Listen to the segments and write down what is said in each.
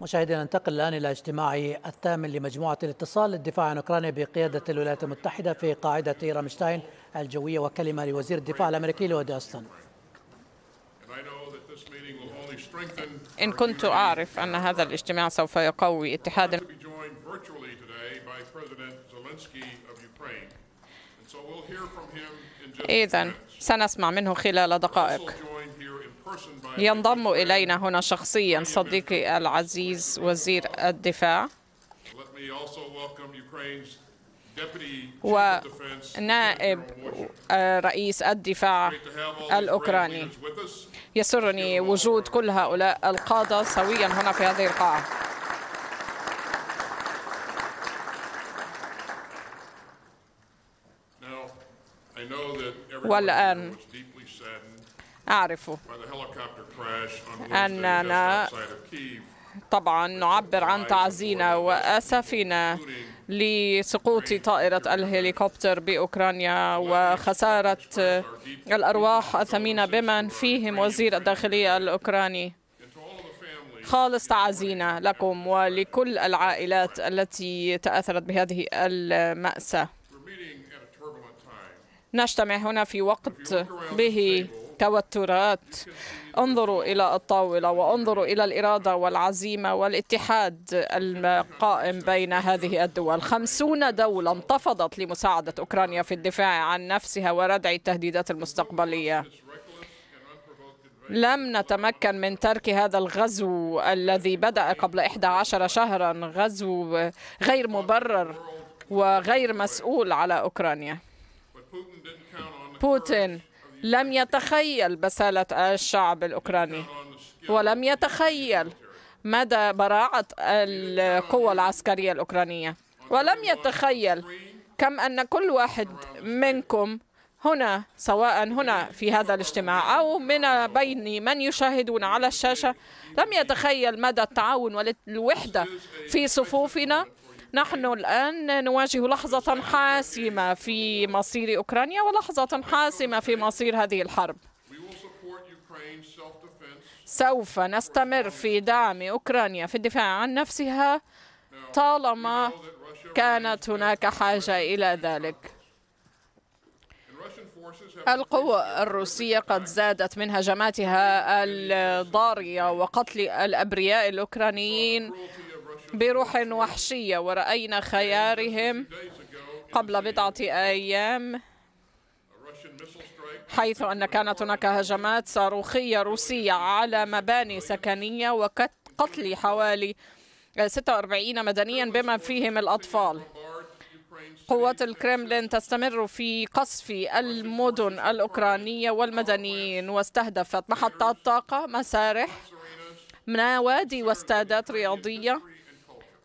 مشاهدينا ننتقل الآن إلى اجتماع الثامن لمجموعة الاتصال للدفاع عن أوكرانيا بقيادة الولايات المتحدة في قاعدة رامشتاين الجوية وكلمة لوزير الدفاع الأمريكي لود أستن إن كنت أعرف أن هذا الاجتماع سوف يقوي اتحاد إذا سنسمع منه خلال دقائق ينضم إلينا هنا شخصيا صديقي العزيز وزير الدفاع ونائب رئيس الدفاع الأوكراني يسرني وجود كل هؤلاء القادة سويا هنا في هذه القاعة والآن أعرفه أننا طبعا نعبر عن تعزينا وأسفنا لسقوط طائرة الهليكوبتر بأوكرانيا وخسارة الأرواح الثمينة بمن فيهم وزير الداخلية الأوكراني خالص تعزينا لكم ولكل العائلات التي تأثرت بهذه المأساة نجتمع هنا في وقت به توترات انظروا إلى الطاولة وانظروا إلى الإرادة والعزيمة والاتحاد القائم بين هذه الدول خمسون دولة انتفضت لمساعدة أوكرانيا في الدفاع عن نفسها وردع التهديدات المستقبلية لم نتمكن من ترك هذا الغزو الذي بدأ قبل 11 شهرا غزو غير مبرر وغير مسؤول على أوكرانيا بوتين لم يتخيل بسالة الشعب الأوكراني ولم يتخيل مدى براعة القوة العسكرية الأوكرانية ولم يتخيل كم أن كل واحد منكم هنا سواء هنا في هذا الاجتماع أو من بين من يشاهدون على الشاشة لم يتخيل مدى التعاون والوحدة في صفوفنا نحن الآن نواجه لحظة حاسمة في مصير أوكرانيا ولحظة حاسمة في مصير هذه الحرب سوف نستمر في دعم أوكرانيا في الدفاع عن نفسها طالما كانت هناك حاجة إلى ذلك القوى الروسية قد زادت من هجماتها الضارية وقتل الأبرياء الأوكرانيين بروح وحشية ورأينا خيارهم قبل بضعة أيام حيث أن كانت هناك هجمات صاروخية روسية على مباني سكنية وقتل حوالي 46 مدنيا بما فيهم الأطفال قوات الكرملين تستمر في قصف المدن الأوكرانية والمدنيين واستهدفت محطات طاقة مسارح نوادي واستادات رياضية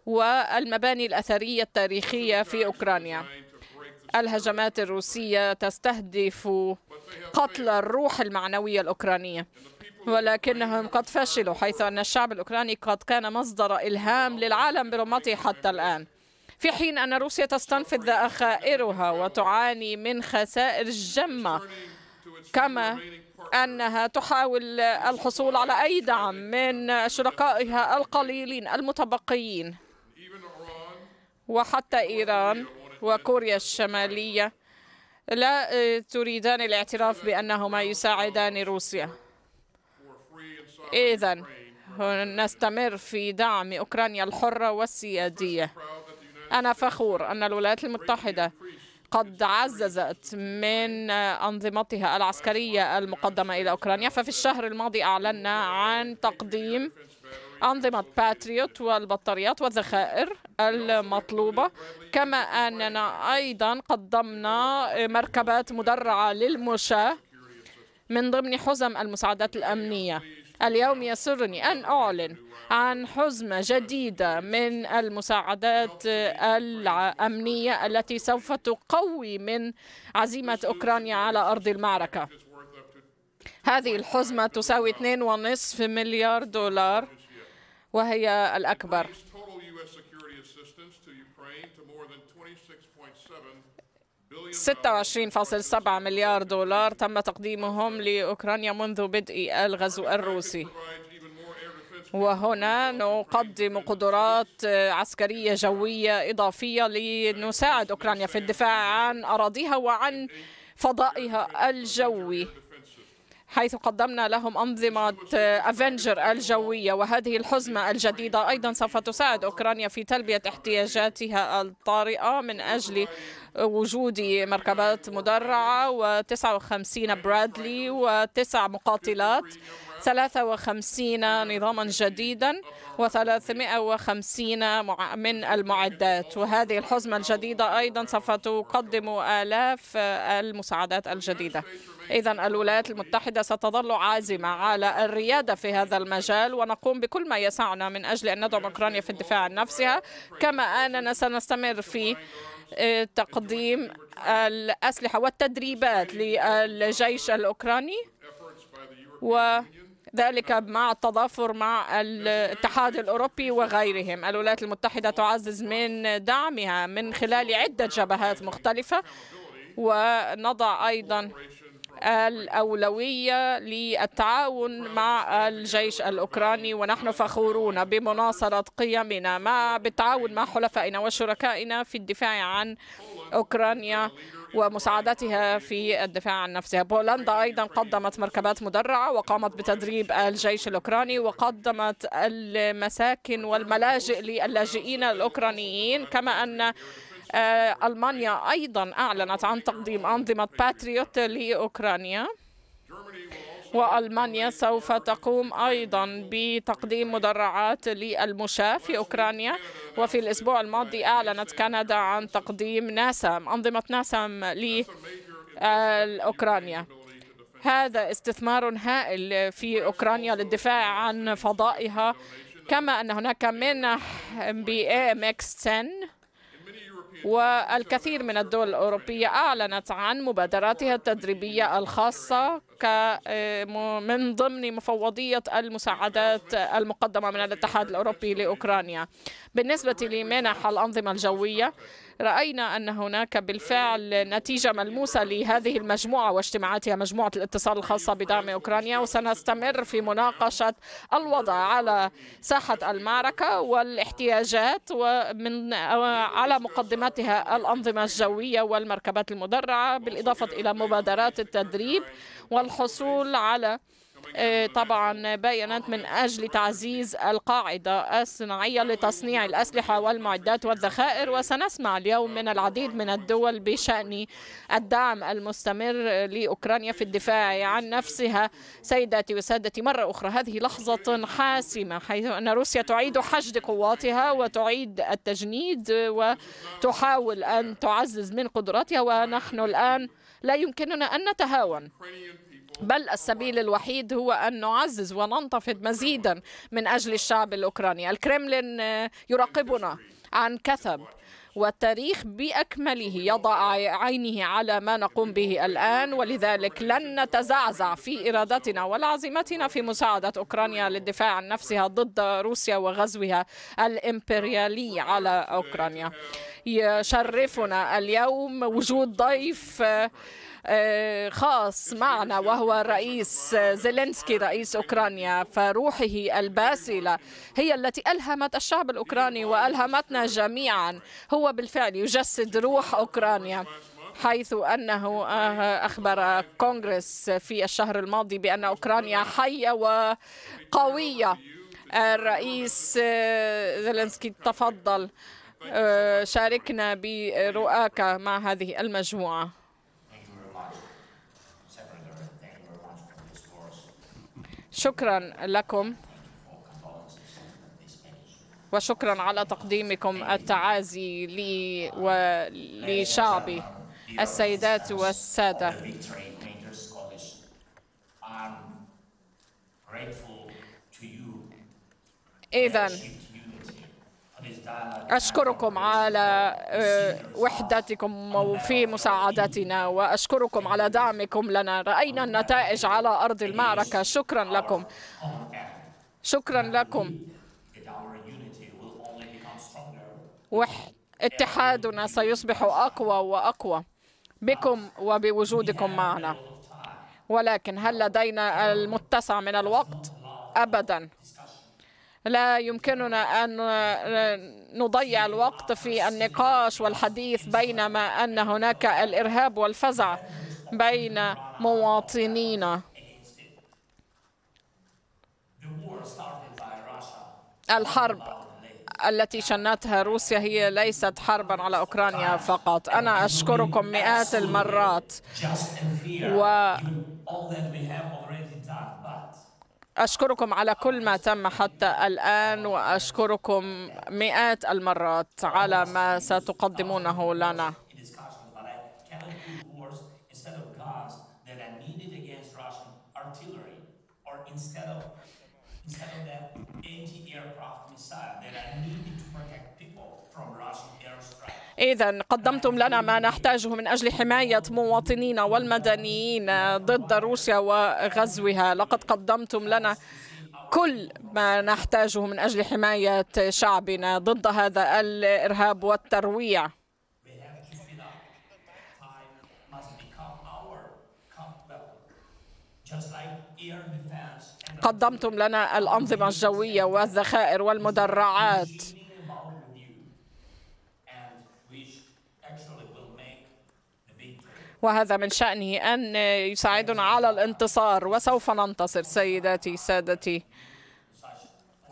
والمباني الأثرية التاريخية في أوكرانيا الهجمات الروسية تستهدف قتل الروح المعنوية الأوكرانية ولكنهم قد فشلوا حيث أن الشعب الأوكراني قد كان مصدر إلهام للعالم برمته حتى الآن في حين أن روسيا تستنفذ ذخائرها وتعاني من خسائر جمة كما أنها تحاول الحصول على أي دعم من شركائها القليلين المتبقيين وحتى إيران وكوريا الشمالية لا آه، تريدان الاعتراف بأنهما يساعدان روسيا إذا نستمر في دعم أوكرانيا الحرة والسيادية أنا فخور أن الولايات المتحدة قد عززت من آه، أنظمتها العسكرية المقدمة إلى أوكرانيا ففي الشهر الماضي أعلنا عن تقديم أنظمة باتريوت والبطاريات والذخائر المطلوبة كما أننا أيضا قدمنا مركبات مدرعة للمشاة من ضمن حزم المساعدات الأمنية اليوم يسرني أن أعلن عن حزمة جديدة من المساعدات الأمنية التي سوف تقوي من عزيمة أوكرانيا على أرض المعركة هذه الحزمة تساوي 2.5 مليار دولار وهي الأكبر 26.7 مليار دولار تم تقديمهم لأوكرانيا منذ بدء الغزو الروسي وهنا نقدم قدرات عسكرية جوية إضافية لنساعد أوكرانيا في الدفاع عن أراضيها وعن فضائها الجوي حيث قدمنا لهم أنظمة أفنجر الجوية وهذه الحزمة الجديدة أيضا سوف تساعد أوكرانيا في تلبية احتياجاتها الطارئة من أجل وجود مركبات مدرعة و59 برادلي وتسع مقاتلات 53 نظاما جديدا و350 من المعدات وهذه الحزمة الجديدة أيضا سوف تقدم آلاف المساعدات الجديدة إذا الولايات المتحدة ستظل عازمة على الريادة في هذا المجال ونقوم بكل ما يسعنا من أجل أن ندعم أوكرانيا في الدفاع عن نفسها كما أننا سنستمر في تقديم الأسلحة والتدريبات للجيش الأوكراني وذلك مع التضافر مع الاتحاد الأوروبي وغيرهم الولايات المتحدة تعزز من دعمها من خلال عدة جبهات مختلفة ونضع أيضا الأولوية للتعاون مع الجيش الأوكراني ونحن فخورون بمناصرة قيمنا مع بالتعاون مع حلفائنا وشركائنا في الدفاع عن أوكرانيا ومساعدتها في الدفاع عن نفسها بولندا أيضا قدمت مركبات مدرعة وقامت بتدريب الجيش الأوكراني وقدمت المساكن والملاجئ للاجئين الأوكرانيين كما أن آه، ألمانيا أيضا أعلنت عن تقديم أنظمة باتريوت لأوكرانيا وألمانيا سوف تقوم أيضا بتقديم مدرعات للمشاة في أوكرانيا وفي الأسبوع الماضي أعلنت كندا عن تقديم ناسام أنظمة ناسام لأوكرانيا هذا استثمار هائل في أوكرانيا للدفاع عن فضائها كما أن هناك منح بي ام اكس 10 والكثير من الدول الأوروبية أعلنت عن مبادراتها التدريبية الخاصة آه، من ضمن مفوضية المساعدات المقدمة من الاتحاد الأوروبي لأوكرانيا بالنسبة لمنح الأنظمة الجوية راينا ان هناك بالفعل نتيجه ملموسه لهذه المجموعه واجتماعاتها مجموعه الاتصال الخاصه بدعم اوكرانيا وسنستمر في مناقشه الوضع على ساحه المعركه والاحتياجات ومن على مقدمتها الانظمه الجويه والمركبات المدرعه بالاضافه الى مبادرات التدريب والحصول على آه، طبعا بيانات من أجل تعزيز القاعدة الصناعية لتصنيع الأسلحة والمعدات والذخائر وسنسمع اليوم من العديد من الدول بشأن الدعم المستمر لأوكرانيا في الدفاع عن نفسها سيداتي وسادتي مرة أخرى هذه لحظة حاسمة حيث أن روسيا تعيد حشد قواتها وتعيد التجنيد وتحاول أن تعزز من قدراتها ونحن الآن لا يمكننا أن نتهاون بل السبيل الوحيد هو أن نعزز وننتفض مزيدا من أجل الشعب الأوكراني الكرملين آه، يراقبنا عن كثب والتاريخ بأكمله يضع عينه على ما نقوم به الآن ولذلك لن نتزعزع في إرادتنا والعزيمتنا في مساعدة أوكرانيا للدفاع عن نفسها ضد روسيا وغزوها الإمبريالي على أوكرانيا يشرفنا اليوم وجود ضيف آه، آه، خاص معنا وهو الرئيس زيلينسكي رئيس أوكرانيا فروحه الباسلة هي التي ألهمت الشعب الأوكراني وألهمتنا جميعا هو بالفعل يجسد روح أوكرانيا حيث أنه آه، أخبر كونغرس في الشهر الماضي بأن أوكرانيا حية وقوية الرئيس آه، زيلينسكي تفضل شاركنا برؤاك مع هذه المجموعة شكرا لكم وشكرا على تقديمكم التعازي لي ولشعبي السيدات والسادة إذا أشكركم على آه، وحدتكم وفي مساعدتنا وأشكركم على دعمكم لنا رأينا النتائج على أرض المعركة شكرا لكم شكرا لكم اتحادنا سيصبح أقوى وأقوى بكم وبوجودكم معنا ولكن هل لدينا المتسع من الوقت؟ أبداً لا يمكننا أن نضيع الوقت في النقاش والحديث بينما أن هناك الإرهاب والفزع بين مواطنينا الحرب التي شنتها روسيا هي ليست حربا على أوكرانيا فقط أنا أشكركم مئات المرات و أشكركم على كل ما تم حتى الآن وأشكركم مئات المرات على ما ستقدمونه لنا of the anti-aircraft missile that are needed to protect people from Russian airstrikes. إذا قدمتم لنا ما نحتاجه من أجل حماية مواطنينا والمدنيين ضد روسيا وغزوها لقد قدمتم لنا كل ما نحتاجه من أجل حماية شعبنا ضد هذا الإرهاب والترويع just like air قدمتم لنا الأنظمة الجوية والذخائر والمدرعات وهذا من شأنه أن يساعدنا على الانتصار وسوف ننتصر سيداتي سادتي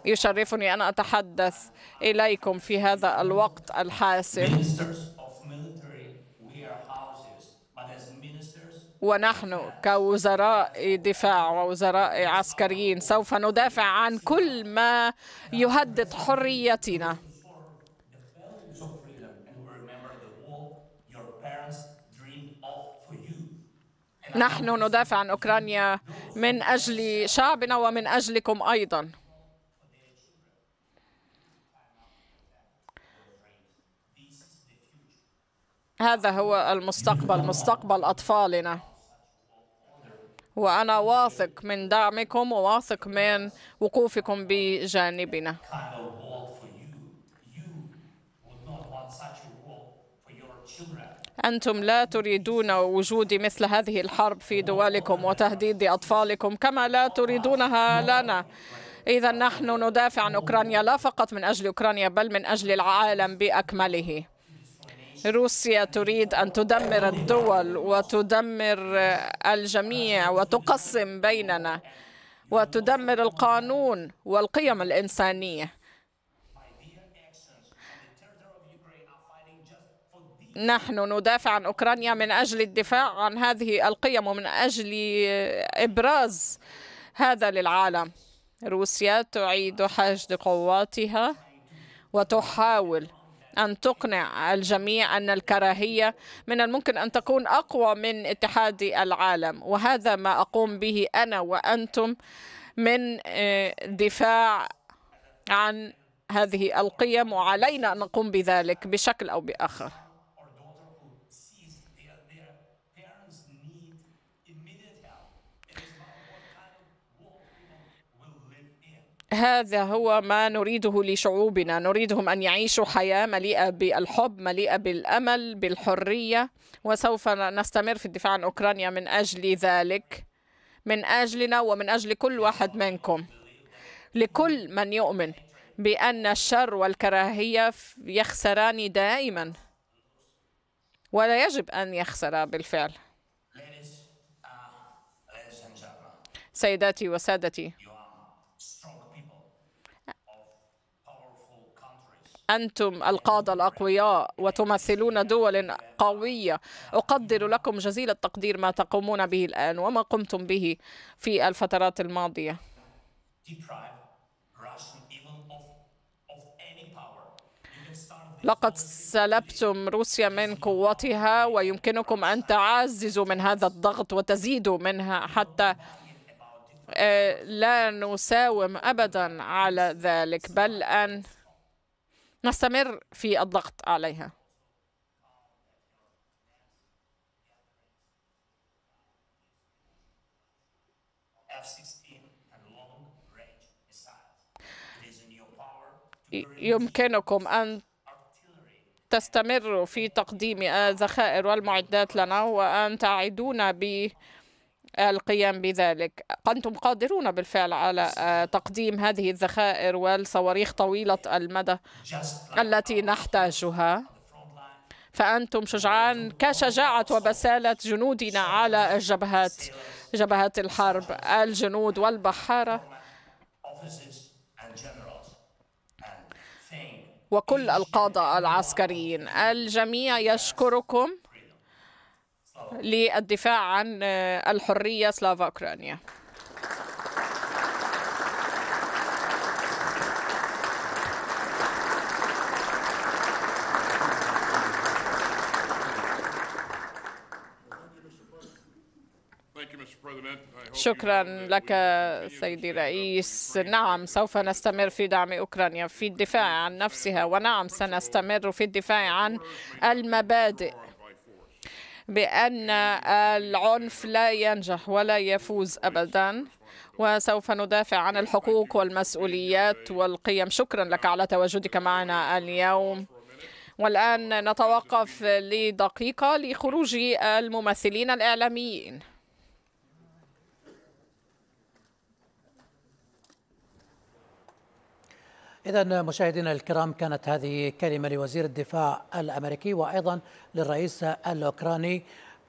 يشرفني أن أتحدث إليكم في هذا الوقت الحاسم ونحن كوزراء دفاع ووزراء عسكريين سوف ندافع عن كل ما يهدد حريتنا نحن ندافع عن أوكرانيا من أجل شعبنا ومن أجلكم أيضا هذا هو المستقبل مستقبل أطفالنا وأنا واثق من دعمكم وواثق من وقوفكم بجانبنا أنتم لا تريدون وجود مثل هذه الحرب في دولكم وتهديد أطفالكم كما لا تريدونها لنا إذا نحن ندافع عن أوكرانيا لا فقط من أجل أوكرانيا بل من أجل العالم بأكمله روسيا تريد أن تدمر الدول وتدمر الجميع وتقسم بيننا وتدمر القانون والقيم الإنسانية نحن ندافع عن أوكرانيا من أجل الدفاع عن هذه القيم ومن أجل إبراز هذا للعالم روسيا تعيد حشد قواتها وتحاول أن تقنع الجميع أن الكراهية من الممكن أن تكون أقوى من اتحاد العالم وهذا ما أقوم به أنا وأنتم من آه، دفاع عن هذه القيم وعلينا أن نقوم بذلك بشكل أو بآخر هذا هو ما نريده لشعوبنا نريدهم أن يعيشوا حياة مليئة بالحب مليئة بالأمل بالحرية وسوف نستمر في الدفاع عن أوكرانيا من أجل ذلك من أجلنا ومن أجل كل واحد منكم لكل من يؤمن بأن الشر والكراهية يخسران دائما ولا يجب أن يخسر بالفعل سيداتي وسادتي أنتم القادة الأقوياء وتمثلون دول قوية أقدر لكم جزيل التقدير ما تقومون به الآن وما قمتم به في الفترات الماضية لقد سلبتم روسيا من قوتها ويمكنكم أن تعززوا من هذا الضغط وتزيدوا منها حتى آه، لا نساوم أبدا على ذلك بل أن نستمر في الضغط عليها يمكنكم أن تستمروا في تقديم الذخائر والمعدات لنا وأن تعدونا ب القيام بذلك أنتم قادرون بالفعل على آه، تقديم هذه الذخائر والصواريخ طويلة المدى التي نحتاجها فأنتم شجعان كشجاعة وبسالة جنودنا على الجبهات جبهات الحرب الجنود والبحارة وكل القادة العسكريين الجميع يشكركم للدفاع عن آه، الحرية سلافا أوكرانيا شكرا لك سيدي الرئيس نعم سوف نستمر في دعم أوكرانيا في الدفاع عن نفسها ونعم سنستمر في الدفاع عن المبادئ بأن العنف لا ينجح ولا يفوز أبدا وسوف ندافع عن الحقوق والمسؤوليات والقيم شكرا لك على تواجدك معنا اليوم والآن نتوقف لدقيقة لخروج الممثلين الإعلاميين إذا مشاهدينا الكرام كانت هذه كلمة لوزير الدفاع الأمريكي وأيضا للرئيس الأوكراني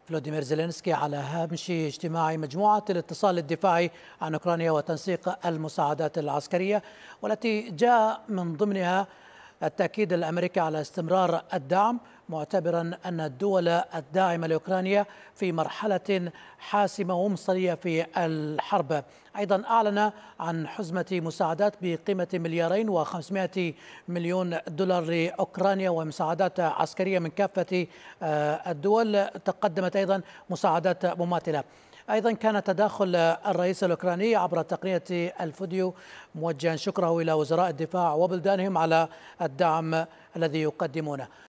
فلوديمير زيلينسكي على هامش اجتماع مجموعة الاتصال الدفاعي عن أوكرانيا وتنسيق المساعدات العسكرية والتي جاء من ضمنها التأكيد الأمريكي على استمرار الدعم معتبرا أن الدول الداعمة لأوكرانيا في مرحلة حاسمة ومصرية في الحرب أيضا أعلن عن حزمة مساعدات بقيمة مليارين و500 مليون دولار لأوكرانيا ومساعدات عسكرية من كافة آه، الدول تقدمت أيضا مساعدات مماثلة أيضا كان تداخل الرئيس الأوكراني عبر تقنية الفيديو موجها شكره إلى وزراء الدفاع وبلدانهم على الدعم الذي يقدمونه